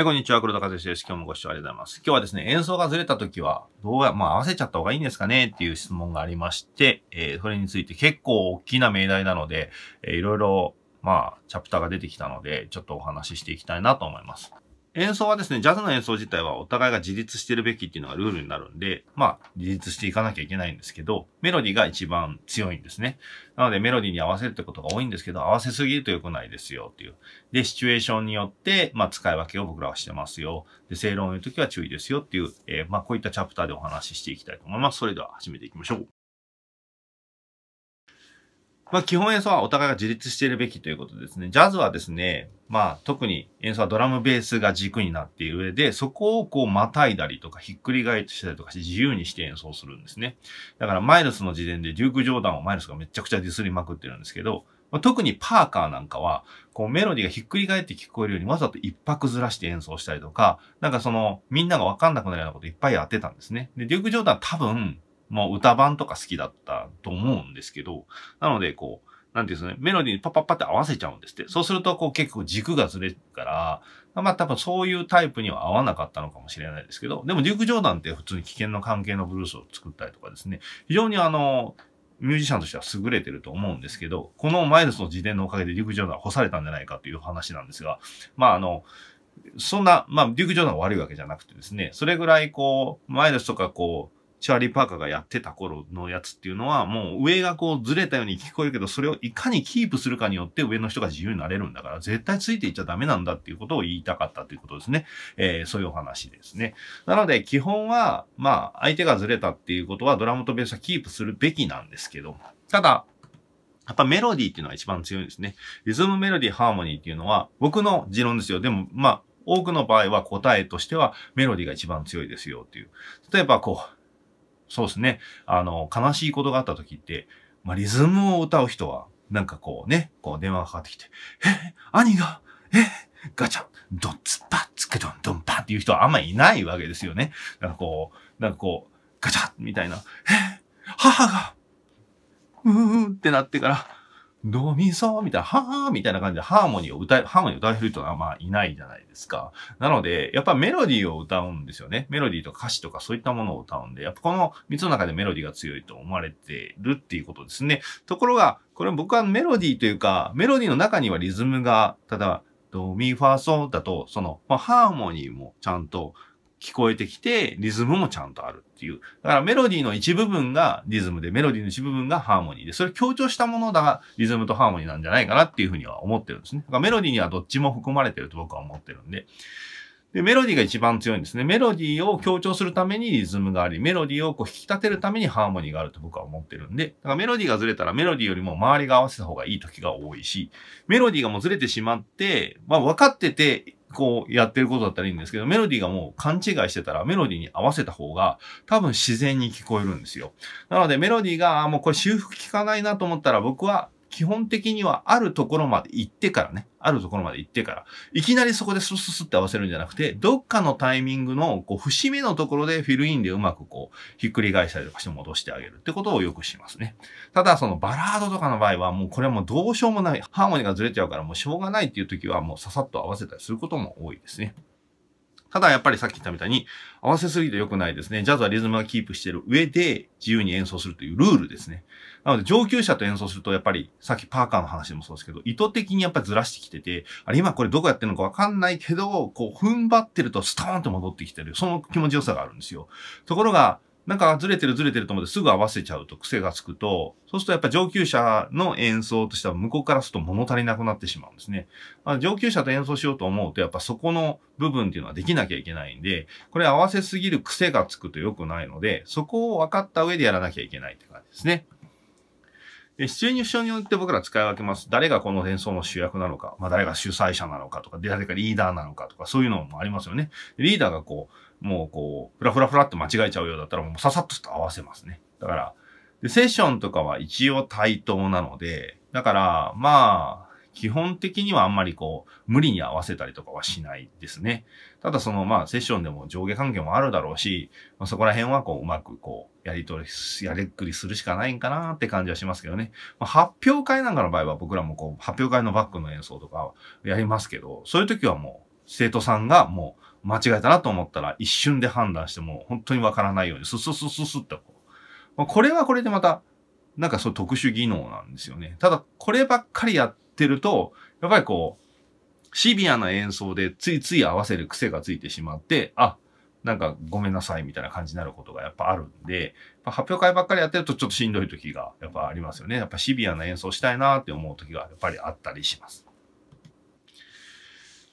えこんにちは、黒田和之です。今日もご視聴ありがとうございます。今日はですね、演奏がずれた時は、どうや、まあ合わせちゃった方がいいんですかねっていう質問がありまして、えー、それについて結構大きな命題なので、えー、いろいろ、まあ、チャプターが出てきたので、ちょっとお話ししていきたいなと思います。演奏はですね、ジャズの演奏自体はお互いが自立してるべきっていうのがルールになるんで、まあ、自立していかなきゃいけないんですけど、メロディが一番強いんですね。なのでメロディに合わせるってことが多いんですけど、合わせすぎると良くないですよっていう。で、シチュエーションによって、まあ、使い分けを僕らはしてますよ。で、正論を言うときは注意ですよっていう、えー、まあ、こういったチャプターでお話ししていきたいと思います。それでは始めていきましょう。まあ、基本演奏はお互いが自立しているべきということですね。ジャズはですね、まあ、特に演奏はドラムベースが軸になっている上で、そこをこう、またいだりとか、ひっくり返したりとかして、自由にして演奏するんですね。だから、マイルスの時点で、デューク・ジョーダンをマイルスがめちゃくちゃディスりまくってるんですけど、まあ、特にパーカーなんかは、こうメロディーがひっくり返って聞こえるようにわざと一拍ずらして演奏したりとか、なんかその、みんながわかんなくなるようなこといっぱいやってたんですね。で、デューク・ジョーダン多分、もう歌版とか好きだったと思うんですけど、なのでこう、なんていうんですね、メロディーにパッパッパって合わせちゃうんですって。そうすると、こう結構軸がずれるから、まあ多分そういうタイプには合わなかったのかもしれないですけど、でもデューク・ジョーダンって普通に危険な関係のブルースを作ったりとかですね、非常にあの、ミュージシャンとしては優れてると思うんですけど、このマイルスの自伝のおかげでデューク・ジョーダンは干されたんじゃないかという話なんですが、まああの、そんな、まあ、デューク・ジョーダンが悪いわけじゃなくてですね、それぐらいこう、マイルスとかこう、チャーリー・パーカーがやってた頃のやつっていうのは、もう上がこうずれたように聞こえるけど、それをいかにキープするかによって上の人が自由になれるんだから、絶対ついていっちゃダメなんだっていうことを言いたかったということですね。えー、そういうお話ですね。なので、基本は、まあ、相手がずれたっていうことは、ドラムとベースはキープするべきなんですけど、ただ、やっぱメロディーっていうのは一番強いんですね。リズムメロディーハーモニーっていうのは、僕の持論ですよ。でも、まあ、多くの場合は答えとしてはメロディーが一番強いですよっていう。例えばこう、そうですね。あの、悲しいことがあった時って、まあ、リズムを歌う人は、なんかこうね、こう電話がかかってきて、え、兄が、え、ガチャ、ドッツッパッツクドンドンパっていう人はあんまりいないわけですよね。なんかこう、なんかこう、ガチャみたいな、え、母が、うーんってなってから、ドミソみたいな、はーみたいな感じでハーモニーを歌え、ハーモニーを歌える人はまあいないじゃないですか。なので、やっぱメロディーを歌うんですよね。メロディーとか歌詞とかそういったものを歌うんで、やっぱこの3つの中でメロディーが強いと思われてるっていうことですね。ところが、これ僕はメロディーというか、メロディーの中にはリズムが、ただ、ドミファソだと、その、まあ、ハーモニーもちゃんと聞こえてきて、リズムもちゃんとあるっていう。だからメロディーの一部分がリズムで、メロディーの一部分がハーモニーで、それ強調したものだが、リズムとハーモニーなんじゃないかなっていうふうには思ってるんですね。だからメロディーにはどっちも含まれてると僕は思ってるんで。で、メロディーが一番強いんですね。メロディーを強調するためにリズムがあり、メロディーをこう引き立てるためにハーモニーがあると僕は思ってるんで、だからメロディーがずれたらメロディーよりも周りが合わせた方がいい時が多いし、メロディーがもうずれてしまって、まあ分かってて、こうやってることだったらいいんですけど、メロディーがもう勘違いしてたらメロディーに合わせた方が多分自然に聞こえるんですよ。なのでメロディーが、もうこれ修復効かないなと思ったら僕は基本的にはあるところまで行ってからね、あるところまで行ってから、いきなりそこでスススって合わせるんじゃなくて、どっかのタイミングのこう節目のところでフィルインでうまくこうひっくり返したりとかして戻してあげるってことをよくしますね。ただそのバラードとかの場合はもうこれはもうどうしようもない、ハーモニーがずれちゃうからもうしょうがないっていう時はもうささっと合わせたりすることも多いですね。ただやっぱりさっき言ったみたいに、合わせすぎて良くないですね。ジャズはリズムがキープしてる上で自由に演奏するというルールですね。なので上級者と演奏するとやっぱり、さっきパーカーの話でもそうですけど、意図的にやっぱりずらしてきてて、あれ今これどこやってるのかわかんないけど、こう踏ん張ってるとストーンと戻ってきてる。その気持ちよさがあるんですよ。ところが、なんかずれてるずれてると思ってすぐ合わせちゃうと癖がつくと、そうするとやっぱ上級者の演奏としては向こうからすると物足りなくなってしまうんですね。まあ、上級者と演奏しようと思うとやっぱそこの部分っていうのはできなきゃいけないんで、これ合わせすぎる癖がつくと良くないので、そこを分かった上でやらなきゃいけないって感じですね。シチュエーションによって僕ら使い分けます。誰がこの演奏の主役なのか、まあ、誰が主催者なのかとか、誰がリーダーなのかとか、そういうのもありますよね。リーダーがこう、もうこう、ふらふらふらって間違えちゃうようだったら、もうささっと合わせますね。だから、で、セッションとかは一応対等なので、だから、まあ、基本的にはあんまりこう、無理に合わせたりとかはしないですね。ただそのまあセッションでも上下関係もあるだろうし、まあ、そこら辺はこううまくこう、やりとり、やりっくりするしかないんかなって感じはしますけどね。まあ、発表会なんかの場合は僕らもこう、発表会のバックの演奏とかやりますけど、そういう時はもう、生徒さんがもう、間違えたなと思ったら一瞬で判断しても本当にわからないようにスススススってこう。まあ、これはこれでまたなんかそう特殊技能なんですよね。ただ、こればっかりやっってると、やっぱりこう、シビアな演奏でついつい合わせる癖がついてしまって、あ、なんかごめんなさいみたいな感じになることがやっぱあるんで、発表会ばっかりやってるとちょっとしんどい時がやっぱありますよね。やっぱシビアな演奏したいなって思う時がやっぱりあったりします。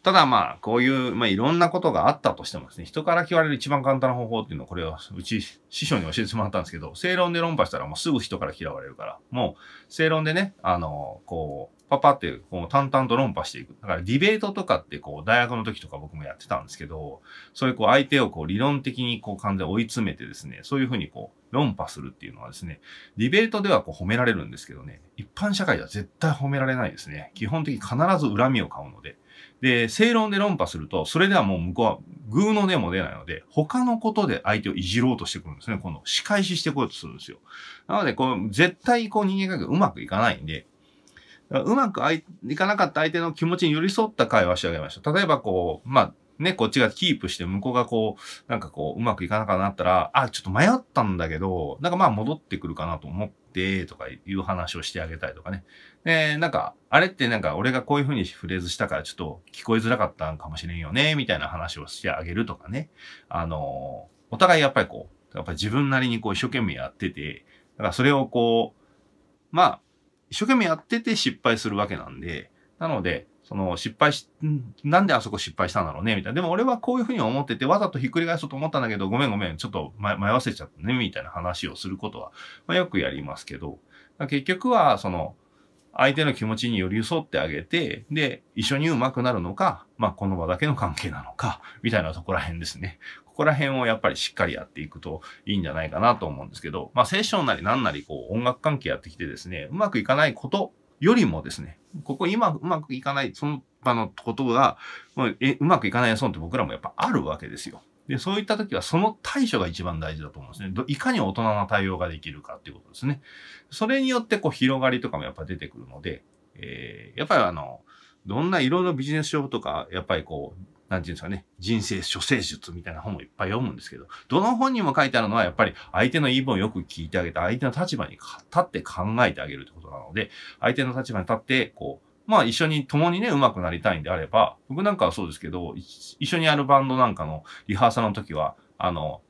ただまあ、こういう、まあいろんなことがあったとしてもですね、人から聞かれる一番簡単な方法っていうのは、これはうち師匠に教えてもらったんですけど、正論で論破したらもうすぐ人から嫌われるから、もう正論でね、あの、こう、パパってこう淡々と論破していく。だからディベートとかってこう大学の時とか僕もやってたんですけど、そういうこう相手をこう理論的にこう完全に追い詰めてですね、そういうふうにこう論破するっていうのはですね、ディベートではこう褒められるんですけどね、一般社会では絶対褒められないですね。基本的に必ず恨みを買うので。で、正論で論破すると、それではもう向こうは偶の根も出ないので、他のことで相手をいじろうとしてくるんですね。この仕返ししてこようとするんですよ。なので、こう、絶対こう人間関係うまくいかないんで、うまくいかなかった相手の気持ちに寄り添った会話してあげました。例えばこう、まあ、ね、こっちがキープして向こうがこう、なんかこう、うまくいかなくなったら、あ、ちょっと迷ったんだけど、なんかまあ戻ってくるかなと思って、ってとかいう話をしてあげたりとかね。で、なんか、あれってなんか俺がこういう風にフレーズしたからちょっと聞こえづらかったんかもしれんよね、みたいな話をしてあげるとかね。あの、お互いやっぱりこう、やっぱり自分なりにこう一生懸命やってて、だからそれをこう、まあ、一生懸命やってて失敗するわけなんで、なので、その失敗し、なんであそこ失敗したんだろうねみたいな。でも俺はこういうふうに思ってて、わざとひっくり返そうと思ったんだけど、ごめんごめん、ちょっと迷わせちゃったね、みたいな話をすることは、まあ、よくやりますけど、結局は、その、相手の気持ちに寄り添ってあげて、で、一緒に上手くなるのか、まあ、この場だけの関係なのか、みたいなとこら辺ですね。ここら辺をやっぱりしっかりやっていくといいんじゃないかなと思うんですけど、まあ、セッションなり何なりこう音楽関係やってきてですね、うまくいかないことよりもですね、ここ今うまくいかない、その場のことが、まあ、えうまくいかない損って僕らもやっぱあるわけですよ。で、そういった時はその対処が一番大事だと思うんですね。いかに大人な対応ができるかっていうことですね。それによってこう広がりとかもやっぱ出てくるので、えー、やっぱりあの、どんないろいろビジネス書とか、やっぱりこう、なんていうんですかね、人生諸生術みたいな本もいっぱい読むんですけど、どの本にも書いてあるのはやっぱり相手の言い分をよく聞いてあげて、相手の立場に立って考えてあげるってことなので、相手の立場に立って、こう、まあ一緒に共にね、上手くなりたいんであれば、僕なんかはそうですけど、一緒にやるバンドなんかのリハーサルの時は、あの、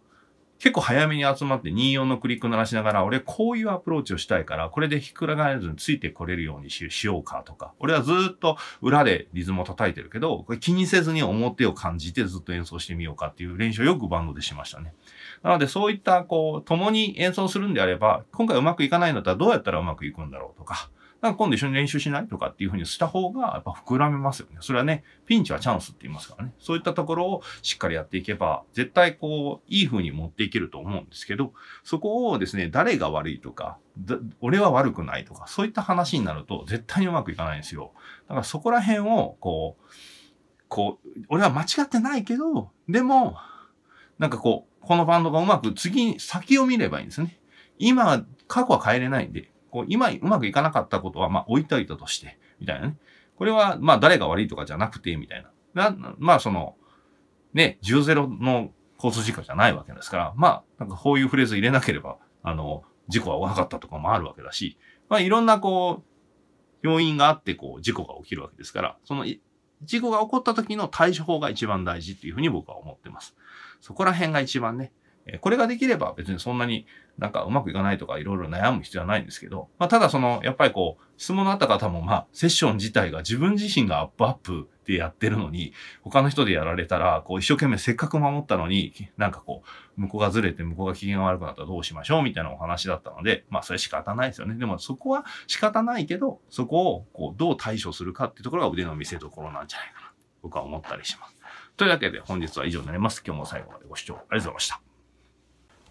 結構早めに集まって24のクリック鳴らしながら、俺こういうアプローチをしたいから、これでひっくら返らずについてこれるようにしようかとか、俺はずっと裏でリズムを叩いてるけど、これ気にせずに表を感じてずっと演奏してみようかっていう練習をよくバンドでしましたね。なのでそういったこう、共に演奏するんであれば、今回うまくいかないんだったらどうやったらうまくいくんだろうとか、なんか今度一緒に練習しないとかっていうふうにした方が、やっぱ膨らめますよね。それはね、ピンチはチャンスって言いますからね。そういったところをしっかりやっていけば、絶対こう、いいふうに持っていけると思うんですけど、そこをですね、誰が悪いとか、俺は悪くないとか、そういった話になると、絶対にうまくいかないんですよ。だからそこら辺を、こう、こう、俺は間違ってないけど、でも、なんかこう、このバンドがうまく次、先を見ればいいんですね。今、過去は変えれないんで、こう、今うまくいかなかったことは、まあ置いといたとして、みたいなね。これは、まあ誰が悪いとかじゃなくて、みたいな。なまあその、ね、10-0の交通事故じゃないわけですから、まあ、なんかこういうフレーズ入れなければ、あの、事故は起なかったとかもあるわけだし、まあいろんなこう、要因があってこう、事故が起きるわけですから、その、事故が起こった時の対処法が一番大事っていうふうに僕は思ってます。そこら辺が一番ね、これができれば別にそんなになんかうまくいかないとかいろいろ悩む必要はないんですけど、まあ、ただそのやっぱりこう質問のあった方もまあセッション自体が自分自身がアップアップでやってるのに他の人でやられたらこう一生懸命せっかく守ったのになんかこう向こうがずれて向こうが機嫌が悪くなったらどうしましょうみたいなお話だったのでまあそれ仕方ないですよねでもそこは仕方ないけどそこをこうどう対処するかっていうところが腕の見せ所なんじゃないかな僕は思ったりします。というわけで本日は以上になります。今日も最後までご視聴ありがとうございました。